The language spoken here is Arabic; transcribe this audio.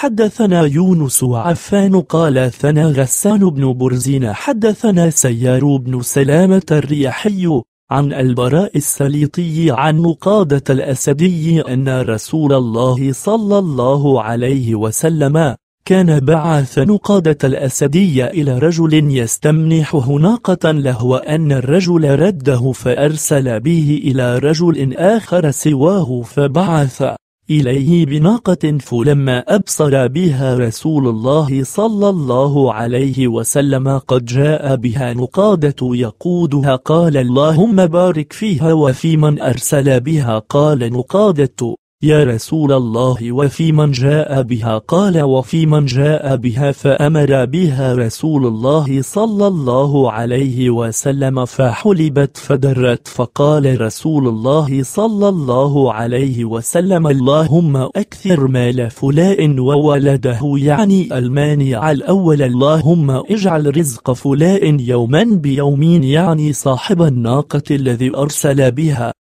حدثنا يونس وعفان قال ثنا غسان بن برزين حدثنا سيار بن سلامة الرياحي عن البراء السليطي عن مقادة الأسدي أن رسول الله صلى الله عليه وسلم كان بعث نقادة الأسدية إلى رجل يستمنحه ناقة له وأن الرجل رده فأرسل به إلى رجل آخر سواه فبعث إليه بناقة فلما أبصر بها رسول الله صلى الله عليه وسلم قد جاء بها نقادة يقودها قال اللهم بارك فيها وفي من أرسل بها قال نقادة يا رسول الله وفي من جاء بها قال وفي من جاء بها فأمر بها رسول الله صلى الله عليه وسلم فحلبت فدرت فقال رسول الله صلى الله عليه وسلم اللهم أكثر مال فلاء وولده يعني المانع الأول اللهم اجعل رزق فلاء يوما بيومين يعني صاحب الناقة الذي أرسل بها